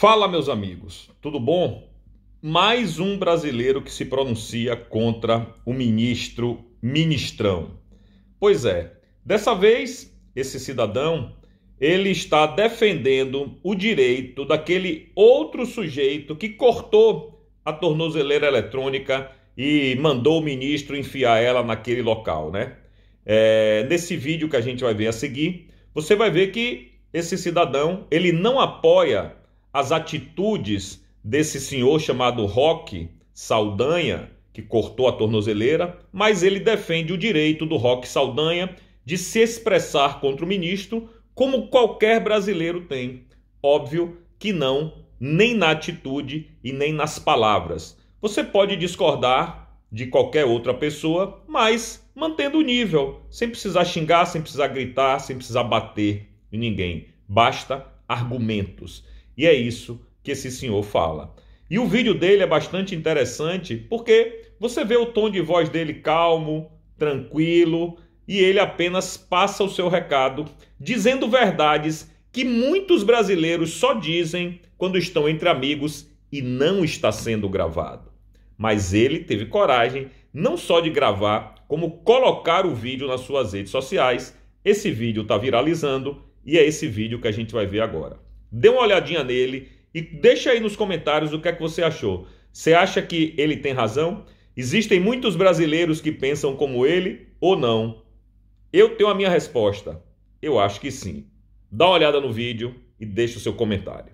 Fala, meus amigos, tudo bom? Mais um brasileiro que se pronuncia contra o ministro Ministrão. Pois é, dessa vez, esse cidadão ele está defendendo o direito daquele outro sujeito que cortou a tornozeleira eletrônica e mandou o ministro enfiar ela naquele local, né? É, nesse vídeo que a gente vai ver a seguir, você vai ver que esse cidadão ele não apoia as atitudes desse senhor chamado Roque Saldanha, que cortou a tornozeleira, mas ele defende o direito do Roque Saldanha de se expressar contra o ministro, como qualquer brasileiro tem. Óbvio que não, nem na atitude e nem nas palavras. Você pode discordar de qualquer outra pessoa, mas mantendo o nível, sem precisar xingar, sem precisar gritar, sem precisar bater em ninguém. Basta argumentos. E é isso que esse senhor fala. E o vídeo dele é bastante interessante porque você vê o tom de voz dele calmo, tranquilo, e ele apenas passa o seu recado dizendo verdades que muitos brasileiros só dizem quando estão entre amigos e não está sendo gravado. Mas ele teve coragem não só de gravar, como colocar o vídeo nas suas redes sociais. Esse vídeo está viralizando e é esse vídeo que a gente vai ver agora. Dê uma olhadinha nele e deixa aí nos comentários o que é que você achou. Você acha que ele tem razão? Existem muitos brasileiros que pensam como ele ou não? Eu tenho a minha resposta. Eu acho que sim. Dá uma olhada no vídeo e deixa o seu comentário.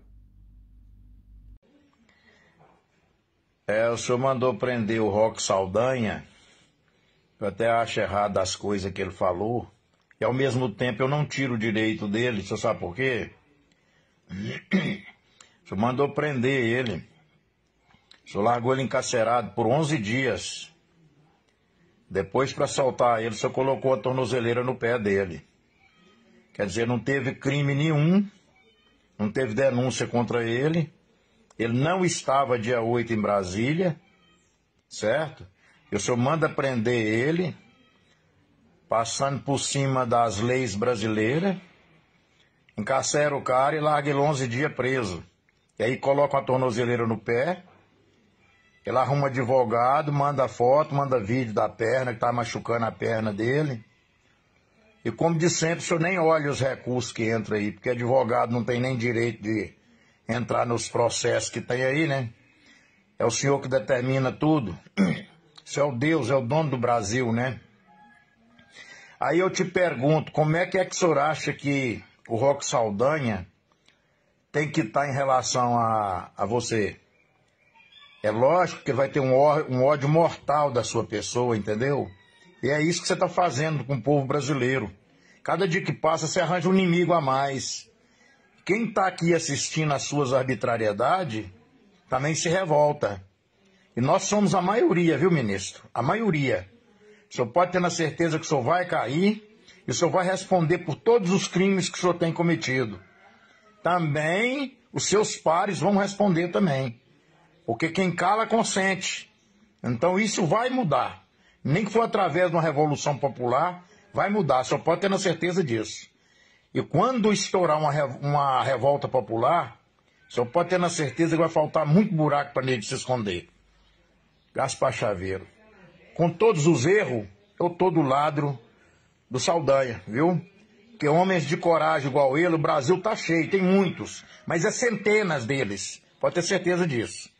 É, o senhor mandou prender o Rock Saldanha. Eu até acho errado as coisas que ele falou. E ao mesmo tempo eu não tiro o direito dele, o senhor sabe por quê? O senhor mandou prender ele. O senhor largou ele encarcerado por 11 dias. Depois, para soltar ele, o senhor colocou a tornozeleira no pé dele. Quer dizer, não teve crime nenhum, não teve denúncia contra ele. Ele não estava dia 8 em Brasília, certo? E o senhor manda prender ele, passando por cima das leis brasileiras. Encarcera o cara e larga ele 11 dias preso. E aí coloca uma tornozeleira no pé, ele arruma advogado, manda foto, manda vídeo da perna, que tá machucando a perna dele. E como de sempre, o senhor nem olha os recursos que entra aí, porque advogado não tem nem direito de entrar nos processos que tem aí, né? É o senhor que determina tudo. Isso é o Deus, é o dono do Brasil, né? Aí eu te pergunto, como é que é que o senhor acha que o Roque Saldanha tem que estar tá em relação a, a você. É lógico que ele vai ter um ódio, um ódio mortal da sua pessoa, entendeu? E é isso que você está fazendo com o povo brasileiro. Cada dia que passa, você arranja um inimigo a mais. Quem está aqui assistindo às suas arbitrariedades também se revolta. E nós somos a maioria, viu, ministro? A maioria. O senhor pode ter na certeza que o senhor vai cair e o senhor vai responder por todos os crimes que o senhor tem cometido. Também os seus pares vão responder também. Porque quem cala consente. Então isso vai mudar. Nem que for através de uma revolução popular, vai mudar. Senhor pode ter na certeza disso. E quando estourar uma, uma revolta popular, senhor pode ter na certeza que vai faltar muito buraco para ele se esconder. Gaspar Chaveiro. Com todos os erros, eu todo ladro, do Saldanha, viu? Porque homens de coragem igual ele, o Brasil tá cheio, tem muitos, mas é centenas deles, pode ter certeza disso.